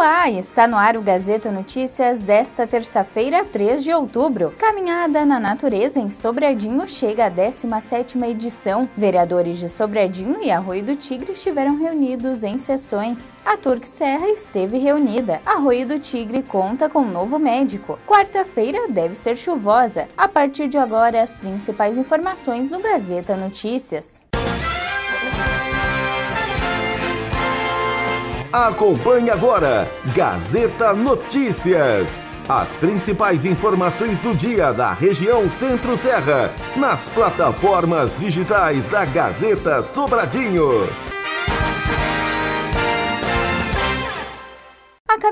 Olá, está no ar o Gazeta Notícias desta terça-feira, 3 de outubro. Caminhada na natureza em Sobradinho chega à 17ª edição. Vereadores de Sobradinho e Arroio do Tigre estiveram reunidos em sessões. A Turque Serra esteve reunida. Arroio do Tigre conta com um novo médico. Quarta-feira deve ser chuvosa. A partir de agora, as principais informações do Gazeta Notícias. Acompanhe agora Gazeta Notícias. As principais informações do dia da região Centro-Serra nas plataformas digitais da Gazeta Sobradinho.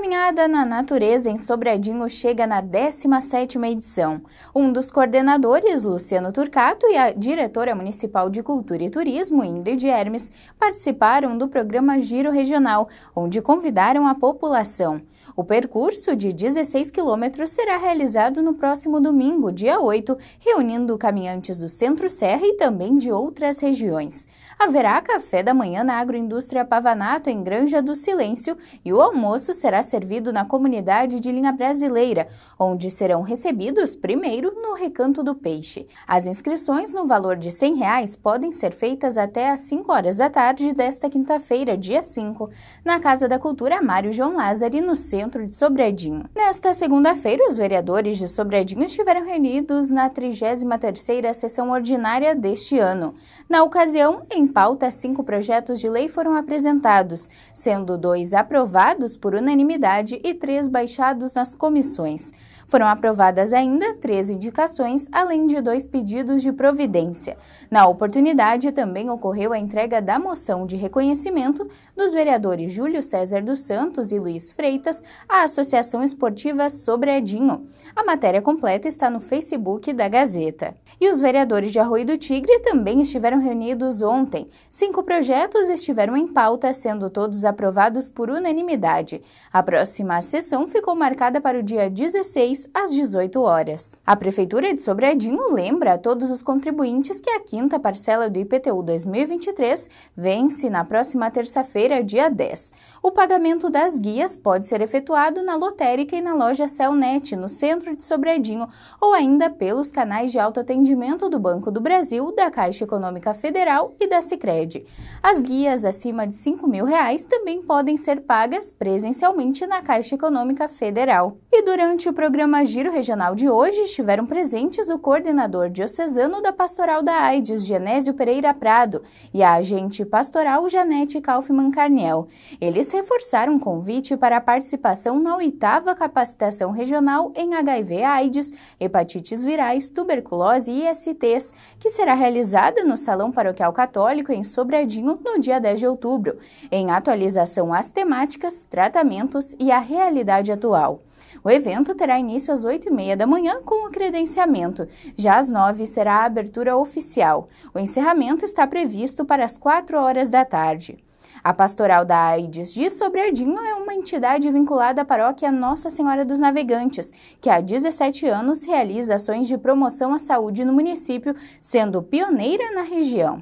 caminhada na natureza em Sobradinho chega na 17ª edição. Um dos coordenadores, Luciano Turcato, e a diretora municipal de Cultura e Turismo, Ingrid Hermes, participaram do programa Giro Regional, onde convidaram a população. O percurso de 16 quilômetros será realizado no próximo domingo, dia 8, reunindo caminhantes do Centro-Serra e também de outras regiões. Haverá café da manhã na Agroindústria Pavanato, em Granja do Silêncio, e o almoço será servido na comunidade de linha brasileira, onde serão recebidos primeiro no Recanto do Peixe. As inscrições no valor de R$ 100 reais podem ser feitas até às 5 horas da tarde desta quinta-feira, dia 5, na Casa da Cultura Mário João Lázaro, no centro de Sobradinho. Nesta segunda-feira, os vereadores de Sobradinho estiveram reunidos na 33ª sessão ordinária deste ano. Na ocasião, em pauta, cinco projetos de lei foram apresentados, sendo dois aprovados por unanimidade e três baixados nas comissões. Foram aprovadas ainda três indicações, além de dois pedidos de providência. Na oportunidade, também ocorreu a entrega da moção de reconhecimento dos vereadores Júlio César dos Santos e Luiz Freitas à Associação Esportiva Sobradinho. A matéria completa está no Facebook da Gazeta. E os vereadores de Arroio do Tigre também estiveram reunidos ontem. Cinco projetos estiveram em pauta, sendo todos aprovados por unanimidade. A próxima sessão ficou marcada para o dia 16 às 18 horas. A Prefeitura de Sobradinho lembra a todos os contribuintes que a quinta parcela do IPTU 2023 vence na próxima terça-feira, dia 10. O pagamento das guias pode ser efetuado na lotérica e na loja Celnet, no centro de Sobradinho, ou ainda pelos canais de autoatendimento do Banco do Brasil, da Caixa Econômica Federal e da Sicredi. As guias acima de R$ 5.000 reais também podem ser pagas presencialmente na Caixa Econômica Federal. E durante o programa programa Giro Regional de hoje estiveram presentes o coordenador diocesano da Pastoral da AIDS, Genésio Pereira Prado, e a agente pastoral Janete Kaufmann Carniel. Eles reforçaram o um convite para a participação na oitava capacitação regional em HIV AIDS, hepatites virais, tuberculose e ISTs, que será realizada no Salão Paroquial Católico em Sobradinho no dia 10 de outubro, em atualização às temáticas, tratamentos e à realidade atual. O evento terá início às 8h30 da manhã com o credenciamento. Já às 9 será a abertura oficial. O encerramento está previsto para as 4 horas da tarde. A pastoral da AIDS de Sobradinho é uma entidade vinculada à paróquia Nossa Senhora dos Navegantes, que há 17 anos realiza ações de promoção à saúde no município, sendo pioneira na região.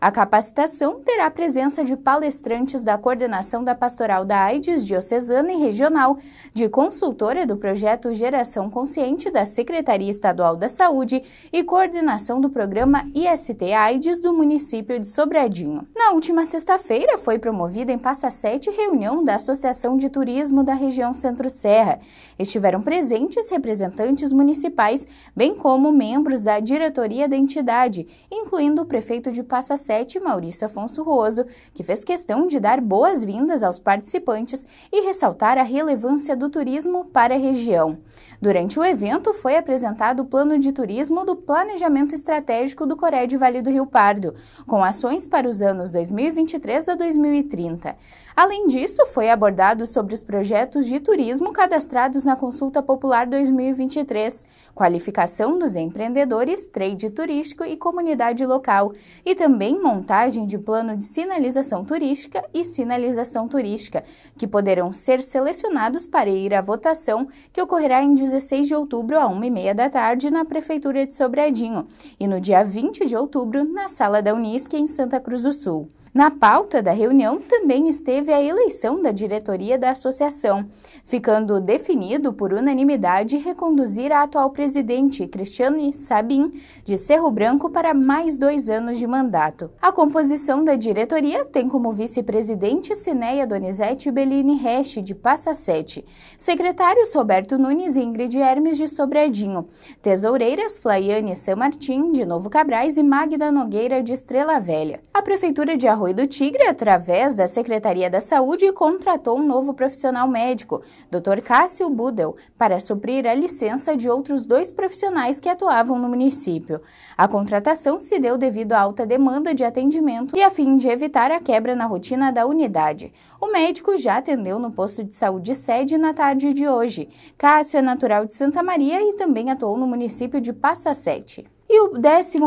A capacitação terá a presença de palestrantes da coordenação da Pastoral da AIDS Diocesana e Regional, de consultora do projeto Geração Consciente da Secretaria Estadual da Saúde e coordenação do programa IST AIDS do município de Sobradinho. Na última sexta-feira foi promovida em Passa Sete reunião da Associação de Turismo da região Centro-Serra. Estiveram presentes representantes municipais, bem como membros da diretoria da entidade, incluindo o prefeito de Passa Maurício Afonso Roso, que fez questão de dar boas-vindas aos participantes e ressaltar a relevância do turismo para a região. Durante o evento, foi apresentado o plano de turismo do Planejamento Estratégico do Coréia de Vale do Rio Pardo, com ações para os anos 2023 a 2030. Além disso, foi abordado sobre os projetos de turismo cadastrados na Consulta Popular 2023, qualificação dos empreendedores, trade turístico e comunidade local, e também montagem de plano de sinalização turística e sinalização turística, que poderão ser selecionados para ir à votação que ocorrerá em 16 de outubro, a 1h30 da tarde, na Prefeitura de Sobradinho, e no dia 20 de outubro, na Sala da Unisque, em Santa Cruz do Sul. Na pauta da reunião também esteve a eleição da diretoria da associação, ficando definido por unanimidade reconduzir a atual presidente, Cristiane Sabin, de Cerro Branco para mais dois anos de mandato. A composição da diretoria tem como vice-presidente Cineia Donizete Bellini Resch, de Passa Sete, secretários Roberto Nunes e Ingrid Hermes de Sobradinho, tesoureiras Flaiane San Martin, de Novo Cabrais e Magda Nogueira de Estrela Velha. A prefeitura de Arro Arroio do Tigre, através da Secretaria da Saúde, contratou um novo profissional médico, Dr. Cássio Budel, para suprir a licença de outros dois profissionais que atuavam no município. A contratação se deu devido à alta demanda de atendimento e a fim de evitar a quebra na rotina da unidade. O médico já atendeu no posto de saúde sede na tarde de hoje. Cássio é natural de Santa Maria e também atuou no município de Passa Sete. E o 11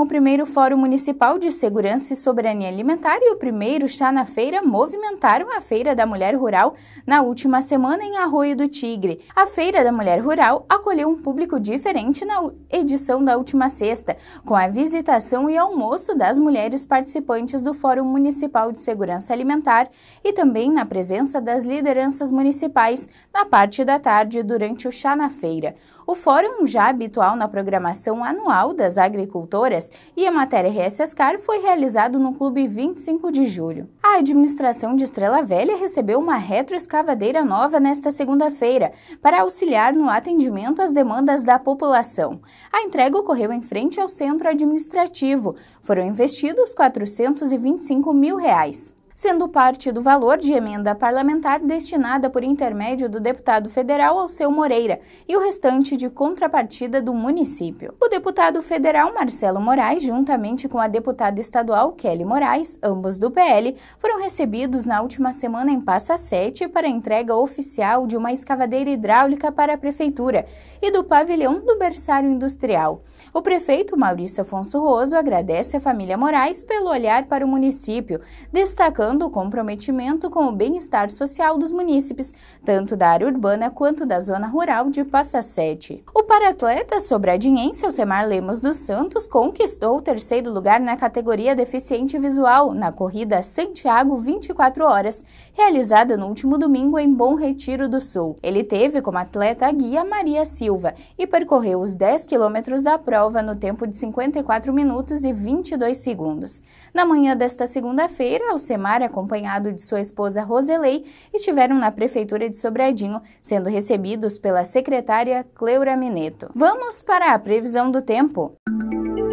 Fórum Municipal de Segurança e Soberania Alimentar e o primeiro chá na feira movimentaram a Feira da Mulher Rural na última semana em Arroio do Tigre. A Feira da Mulher Rural acolheu um público diferente na edição da última sexta, com a visitação e almoço das mulheres participantes do Fórum Municipal de Segurança Alimentar e também na presença das lideranças municipais na parte da tarde durante o chá na feira. O fórum já habitual na programação anual das agricultoras e a matéria RSSCAR foi realizado no Clube 25 de julho. A administração de Estrela Velha recebeu uma retroescavadeira nova nesta segunda-feira para auxiliar no atendimento às demandas da população. A entrega ocorreu em frente ao centro administrativo. Foram investidos 425 mil reais sendo parte do valor de emenda parlamentar destinada por intermédio do deputado federal Alceu Moreira e o restante de contrapartida do município. O deputado federal Marcelo Moraes, juntamente com a deputada estadual Kelly Moraes, ambos do PL, foram recebidos na última semana em Passa Sete para entrega oficial de uma escavadeira hidráulica para a prefeitura e do pavilhão do berçário industrial. O prefeito Maurício Afonso Roso agradece à família Moraes pelo olhar para o município, destacando buscando o comprometimento com o bem-estar social dos munícipes, tanto da área urbana quanto da zona rural de Passa Sete. O paratleta sobradinhense Alcemar Lemos dos Santos conquistou o terceiro lugar na categoria deficiente visual na corrida Santiago 24 horas, realizada no último domingo em Bom Retiro do Sul. Ele teve como atleta a guia Maria Silva e percorreu os 10 quilômetros da prova no tempo de 54 minutos e 22 segundos. Na manhã desta segunda-feira, Alcemar Itamar, acompanhado de sua esposa Roselei, estiveram na Prefeitura de Sobradinho, sendo recebidos pela secretária Cleura Mineto. Vamos para a previsão do tempo. Música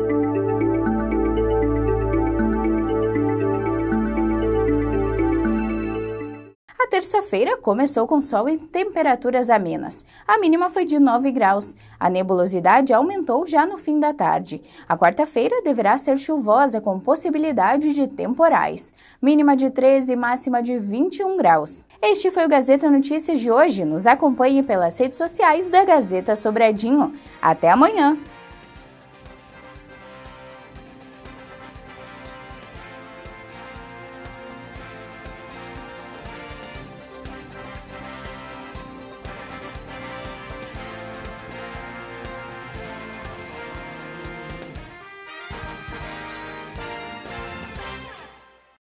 A terça-feira começou com sol e temperaturas amenas. A mínima foi de 9 graus. A nebulosidade aumentou já no fim da tarde. A quarta-feira deverá ser chuvosa com possibilidade de temporais. Mínima de 13 e máxima de 21 graus. Este foi o Gazeta Notícias de hoje. Nos acompanhe pelas redes sociais da Gazeta Sobradinho. Até amanhã!